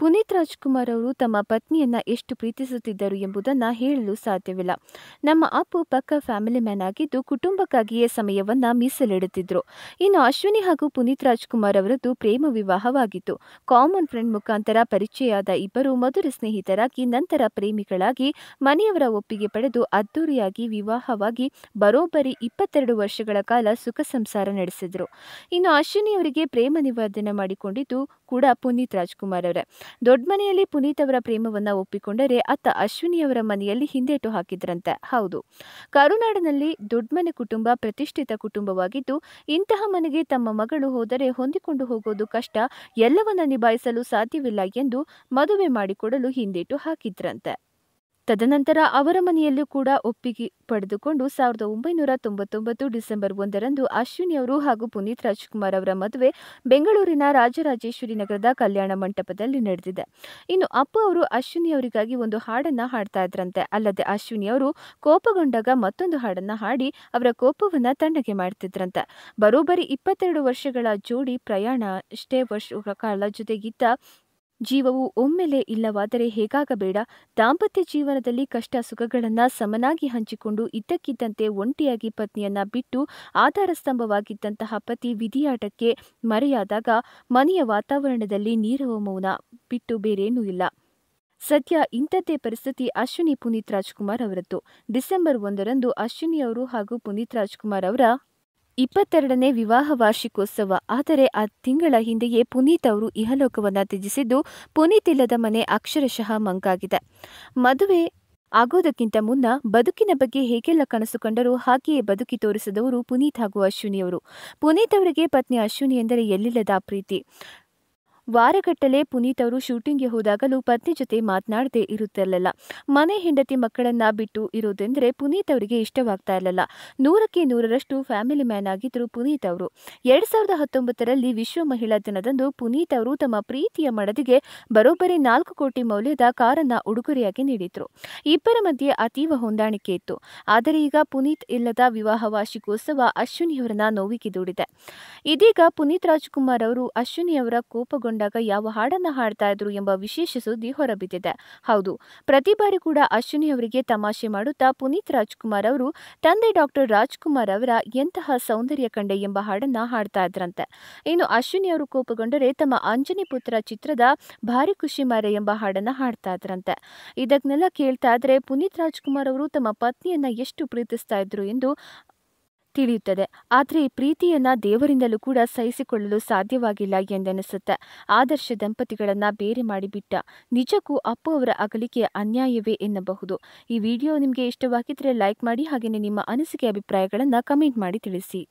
ಪುನೀತ್ ರಾಜ್ಕುಮಾರ್ ಅವರು ತಮ್ಮ ಪತ್ನಿಯನ್ನ ಎಷ್ಟು ಪ್ರೀತಿಸುತ್ತಿದ್ದರು ಎಂಬುದನ್ನು ಹೇಳಲು ಸಾಧ್ಯವಿಲ್ಲ ನಮ್ಮ ಅಪ್ಪು ಪಕ್ಕ ಫ್ಯಾಮಿಲಿ ಮ್ಯಾನ್ ಆಗಿದ್ದು ಕುಟುಂಬಕ್ಕಾಗಿಯೇ ಸಮಯವನ್ನು ಮೀಸಲಿಡುತ್ತಿದ್ದರು ಇನ್ನು ಅಶ್ವಿನಿ ಹಾಗೂ ಪುನೀತ್ ರಾಜ್ಕುಮಾರ್ ಅವರದ್ದು ಪ್ರೇಮ ವಿವಾಹವಾಗಿತ್ತು ಕಾಮನ್ ಫ್ರೆಂಡ್ ಮುಖಾಂತರ ಆದ ಇಬ್ಬರು ಮಧುರ ಸ್ನೇಹಿತರಾಗಿ ನಂತರ ಪ್ರೇಮಿಗಳಾಗಿ ಮನೆಯವರ ಒಪ್ಪಿಗೆ ಪಡೆದು ಅದ್ದೂರಿಯಾಗಿ ವಿವಾಹವಾಗಿ ಬರೋಬ್ಬರಿ ಇಪ್ಪತ್ತೆರಡು ವರ್ಷಗಳ ಕಾಲ ಸುಖ ಸಂಸಾರ ನಡೆಸಿದರು ಇನ್ನು ಅಶ್ವಿನಿಯವರಿಗೆ ಪ್ರೇಮ ನಿವಾದನೆ ಮಾಡಿಕೊಂಡಿದ್ದು ಕೂಡ ಪುನೀತ್ ರಾಜ್ಕುಮಾರ್ ಅವರೇ ದೊಡ್ಡ ಮನೆಯಲ್ಲಿ ಪುನೀತ್ ಅವರ ಪ್ರೇಮವನ್ನು ಒಪ್ಪಿಕೊಂಡರೆ ಅತ್ತ ಅಶ್ವಿನಿಯವರ ಮನೆಯಲ್ಲಿ ಹಿಂದೇಟು ಹಾಕಿದ್ರಂತೆ ಹೌದು ಕರುನಾಡಿನಲ್ಲಿ ದೊಡ್ಡಮನೆ ಕುಟುಂಬ ಪ್ರತಿಷ್ಠಿತ ಕುಟುಂಬವಾಗಿದ್ದು ಇಂತಹ ಮನೆಗೆ ತಮ್ಮ ಮಗಳು ಹೋದರೆ ಹೊಂದಿಕೊಂಡು ಹೋಗೋದು ಕಷ್ಟ ಎಲ್ಲವನ್ನ ನಿಭಾಯಿಸಲು ಸಾಧ್ಯವಿಲ್ಲ ಎಂದು ಮದುವೆ ಮಾಡಿಕೊಡಲು ಹಿಂದೇಟು ಹಾಕಿದ್ರಂತೆ ತದನಂತರ ಅವರ ಮನೆಯಲ್ಲೂ ಕೂಡ ಒಪ್ಪಿಗೆ ಪಡೆದುಕೊಂಡು ಸಾವಿರದ ಒಂಬೈನೂರ ತೊಂಬತ್ತೊಂಬತ್ತು ಡಿಸೆಂಬರ್ ಒಂದರಂದು ಅಶ್ವಿನಿ ಅವರು ಹಾಗೂ ಪುನೀತ್ ರಾಜ್ಕುಮಾರ್ ಅವರ ಮದುವೆ ಬೆಂಗಳೂರಿನ ರಾಜರಾಜೇಶ್ವರಿ ನಗರದ ಕಲ್ಯಾಣ ಮಂಟಪದಲ್ಲಿ ನಡೆದಿದೆ ಇನ್ನು ಅಪ್ಪು ಅವರು ಅಶ್ವಿನಿ ಅವರಿಗಾಗಿ ಒಂದು ಹಾಡನ್ನ ಹಾಡ್ತಾ ಇದ್ರಂತೆ ಅಲ್ಲದೆ ಅಶ್ವಿನಿ ಅವರು ಕೋಪಗೊಂಡಾಗ ಮತ್ತೊಂದು ಹಾಡನ್ನ ಹಾಡಿ ಅವರ ಕೋಪವನ್ನ ತಣ್ಣಗೆ ಮಾಡ್ತಿದ್ರಂತೆ ಬರೋಬ್ಬರಿ ಇಪ್ಪತ್ತೆರಡು ವರ್ಷಗಳ ಜೋಡಿ ಪ್ರಯಾಣ ಅಷ್ಟೇ ವರ್ಷ ಕಾಲ ಜೊತೆಗಿದ್ದ ಜೀವವು ಒಮ್ಮೆಲೆ ಇಲ್ಲವಾದರೆ ಹೇಗಾಗಬೇಡ ದಾಂಪತ್ಯ ಜೀವನದಲ್ಲಿ ಕಷ್ಟ ಸುಖಗಳನ್ನು ಸಮನಾಗಿ ಹಂಚಿಕೊಂಡು ಇದ್ದಕ್ಕಿದ್ದಂತೆ ಒಂಟಿಯಾಗಿ ಪತ್ನಿಯನ್ನ ಬಿಟ್ಟು ಆಧಾರ ಸ್ತಂಭವಾಗಿದ್ದಂತಹ ಪತಿ ವಿಧಿಯಾಟಕ್ಕೆ ಮರೆಯಾದಾಗ ಮನೆಯ ವಾತಾವರಣದಲ್ಲಿ ನೀರವ ಮೌನ ಬಿಟ್ಟು ಬೇರೇನೂ ಇಲ್ಲ ಸದ್ಯ ಇಂಥದ್ದೇ ಪರಿಸ್ಥಿತಿ ಅಶ್ವಿನಿ ಪುನೀತ್ ರಾಜ್ಕುಮಾರ್ ಅವರದ್ದು ಡಿಸೆಂಬರ್ ಒಂದರಂದು ಅಶ್ವಿನಿ ಅವರು ಹಾಗೂ ಪುನೀತ್ ರಾಜ್ಕುಮಾರ್ ಅವರ ಇಪ್ಪತ್ತೆರಡನೇ ವಿವಾಹ ವಾರ್ಷಿಕೋತ್ಸವ ಆದರೆ ಆ ತಿಂಗಳ ಹಿಂದೆಯೇ ಪುನೀತ್ ಅವರು ಇಹಲೋಕವನ್ನು ತ್ಯಜಿಸಿದ್ದು ಪುನೀತ್ ಇಲ್ಲದ ಮನೆ ಅಕ್ಷರಶಃ ಮಂಕಾಗಿದೆ ಮದುವೆ ಆಗೋದಕ್ಕಿಂತ ಮುನ್ನ ಬದುಕಿನ ಬಗ್ಗೆ ಹೇಗೆಲ್ಲ ಕನಸು ಕಂಡರೂ ಹಾಗೆಯೇ ಬದುಕಿ ತೋರಿಸಿದವರು ಪುನೀತ್ ಹಾಗೂ ಅಶ್ವಿನಿಯವರು ಪುನೀತ್ ಅವರಿಗೆ ಪತ್ನಿ ಅಶ್ವಿನಿ ಎಂದರೆ ಎಲ್ಲಿಲ್ಲದ ಪ್ರೀತಿ ವಾರಗಟ್ಟಲೆ ಪುನೀತ್ ಅವರು ಶೂಟಿಂಗ್ಗೆ ಹೋದಾಗಲೂ ಪತ್ನಿ ಜೊತೆ ಮಾತನಾಡದೇ ಇರುತ್ತಿರಲಿಲ್ಲ ಮನೆ ಹೆಂಡತಿ ಮಕ್ಕಳನ್ನ ಬಿಟ್ಟು ಇರೋದೆಂದರೆ ಪುನೀತ್ ಅವರಿಗೆ ಇಷ್ಟವಾಗ್ತಾ ಇರಲಿಲ್ಲ ನೂರಕ್ಕೆ ನೂರರಷ್ಟು ಫ್ಯಾಮಿಲಿ ಮ್ಯಾನ್ ಆಗಿದ್ದರು ಪುನೀತ್ ಅವರು ಎರಡ್ ಸಾವಿರದ ಹತ್ತೊಂಬತ್ತರಲ್ಲಿ ವಿಶ್ವ ಮಹಿಳಾ ದಿನದಂದು ಪುನೀತ್ ಅವರು ತಮ್ಮ ಪ್ರೀತಿಯ ಮಡದಿಗೆ ಬರೋಬ್ಬರಿ ನಾಲ್ಕು ಕೋಟಿ ಮೌಲ್ಯದ ಕಾರನ್ನ ಉಡುಗೊರೆಯಾಗಿ ನೀಡಿದ್ರು ಇಬ್ಬರ ಮಧ್ಯೆ ಅತೀವ ಹೊಂದಾಣಿಕೆ ಇತ್ತು ಆದರೆ ಈಗ ಪುನೀತ್ ಇಲ್ಲದ ವಿವಾಹ ವಾರ್ಷಿಕೋತ್ಸವ ಅಶ್ವಿನಿಯವರನ್ನ ನೋವಿಗೆ ದೂಡಿದೆ ಇದೀಗ ಪುನೀತ್ ರಾಜ್ಕುಮಾರ್ ಅವರು ಅಶ್ವಿನಿಯವರ ಕೋಪಗೊಂಡ ಕಂಡಾಗ ಯಾವ ಹಾಡನ್ನ ಹಾಡ್ತಾ ಇದ್ರು ಎಂಬ ವಿಶೇಷ ಸುದ್ದಿ ಹೊರಬಿದ್ದಿದೆ ಹೌದು ಪ್ರತಿ ಬಾರಿ ಕೂಡ ಅಶ್ವಿನಿ ಅವರಿಗೆ ತಮಾಷೆ ಮಾಡುತ್ತಾ ಪುನೀತ್ ರಾಜ್ಕುಮಾರ್ ಅವರು ತಂದೆ ಡಾಕ್ಟರ್ ರಾಜ್ಕುಮಾರ್ ಅವರ ಎಂತಹ ಸೌಂದರ್ಯ ಕಂಡೆ ಎಂಬ ಹಾಡನ್ನ ಹಾಡ್ತಾ ಇದ್ರಂತೆ ಇನ್ನು ಅಶ್ವಿನಿ ಅವರು ಕೋಪಗೊಂಡರೆ ತಮ್ಮ ಅಂಜನಿ ಪುತ್ರ ಚಿತ್ರದ ಭಾರಿ ಖುಷಿ ಮಾರೆ ಎಂಬ ಹಾಡನ್ನ ಹಾಡ್ತಾ ಇದ್ರಂತೆ ಇದನ್ನೆಲ್ಲ ಕೇಳ್ತಾ ಇದ್ರೆ ಪುನೀತ್ ರಾಜ್ಕುಮಾರ್ ಅವರು ತಮ್ಮ ಪತ್ನಿಯನ್ನ ಎಷ್ಟು ಪ್ರೀತಿಸ್ತಾ ಇದ್ರು ಎಂದು ತಿಳಿಯುತ್ತದೆ ಆದರೆ ಪ್ರೀತಿಯನ್ನ ದೇವರಿಂದಲೂ ಕೂಡ ಸಹಿಸಿಕೊಳ್ಳಲು ಸಾಧ್ಯವಾಗಿಲ್ಲ ಎಂದೆನಿಸುತ್ತೆ ಆದರ್ಶ ದಂಪತಿಗಳನ್ನ ಬೇರೆ ಮಾಡಿಬಿಟ್ಟ ನಿಜಕ್ಕೂ ಅಪ್ಪು ಅವರ ಅಗಲಿಕೆ ಅನ್ಯಾಯವೇ ಎನ್ನಬಹುದು ಈ ವಿಡಿಯೋ ನಿಮಗೆ ಇಷ್ಟವಾಗಿದ್ದರೆ ಲೈಕ್ ಮಾಡಿ ಹಾಗೆಯೇ ನಿಮ್ಮ ಅನಿಸಿಕೆ ಅಭಿಪ್ರಾಯಗಳನ್ನು ಕಮೆಂಟ್ ಮಾಡಿ ತಿಳಿಸಿ